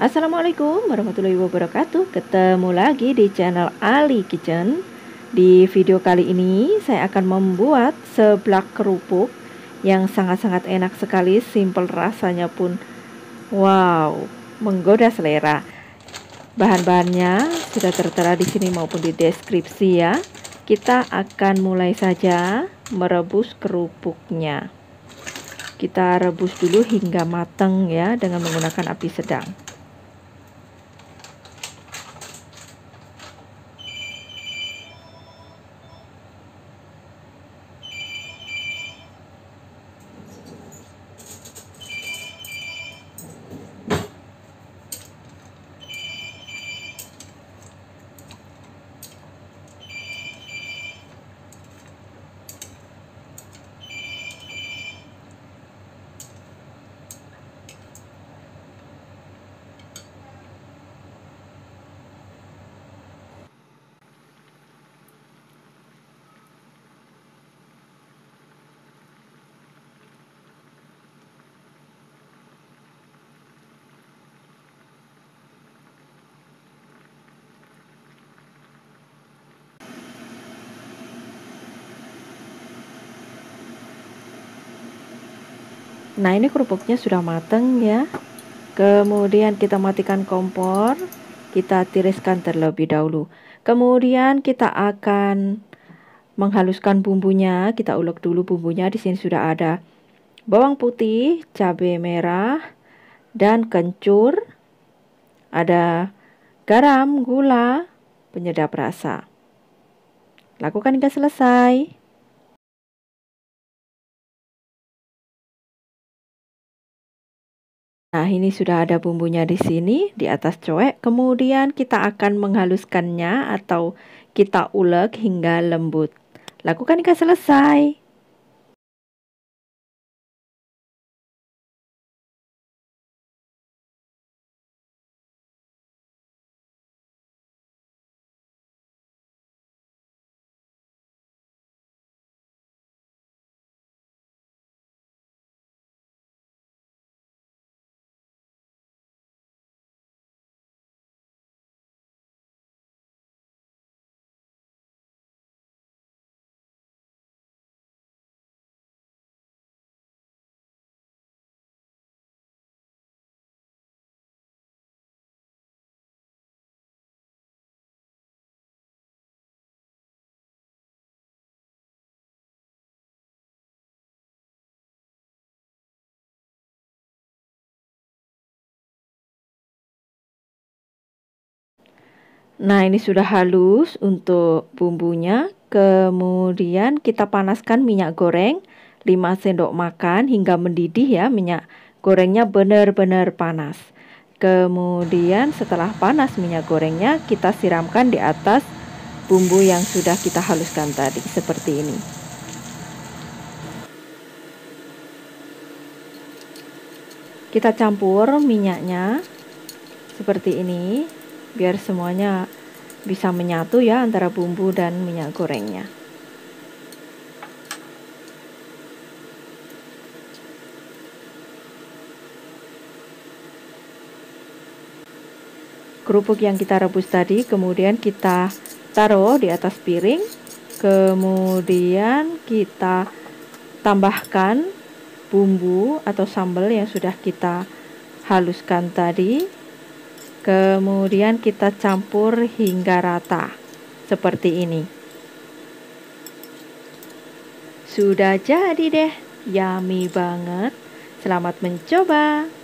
Assalamualaikum warahmatullahi wabarakatuh Ketemu lagi di channel Ali Kitchen Di video kali ini saya akan membuat seblak kerupuk Yang sangat-sangat enak sekali, simple rasanya pun Wow, menggoda selera Bahan-bahannya sudah tertera di sini maupun di deskripsi ya Kita akan mulai saja merebus kerupuknya kita rebus dulu hingga matang ya dengan menggunakan api sedang Nah, ini kerupuknya sudah mateng ya. Kemudian kita matikan kompor, kita tiriskan terlebih dahulu. Kemudian kita akan menghaluskan bumbunya, kita ulek dulu bumbunya. Di sini sudah ada bawang putih, cabai merah, dan kencur. Ada garam, gula, penyedap rasa. Lakukan hingga selesai. Nah, ini sudah ada bumbunya di sini di atas coek. Kemudian kita akan menghaluskannya atau kita ulek hingga lembut. Lakukan hingga selesai. Nah, ini sudah halus untuk bumbunya. Kemudian kita panaskan minyak goreng 5 sendok makan hingga mendidih ya minyak gorengnya benar-benar panas. Kemudian setelah panas minyak gorengnya kita siramkan di atas bumbu yang sudah kita haluskan tadi seperti ini. Kita campur minyaknya seperti ini biar semuanya bisa menyatu ya antara bumbu dan minyak gorengnya. Kerupuk yang kita rebus tadi kemudian kita taruh di atas piring, kemudian kita tambahkan bumbu atau sambal yang sudah kita haluskan tadi Kemudian kita campur hingga rata seperti ini. Sudah jadi deh, yummy banget. Selamat mencoba.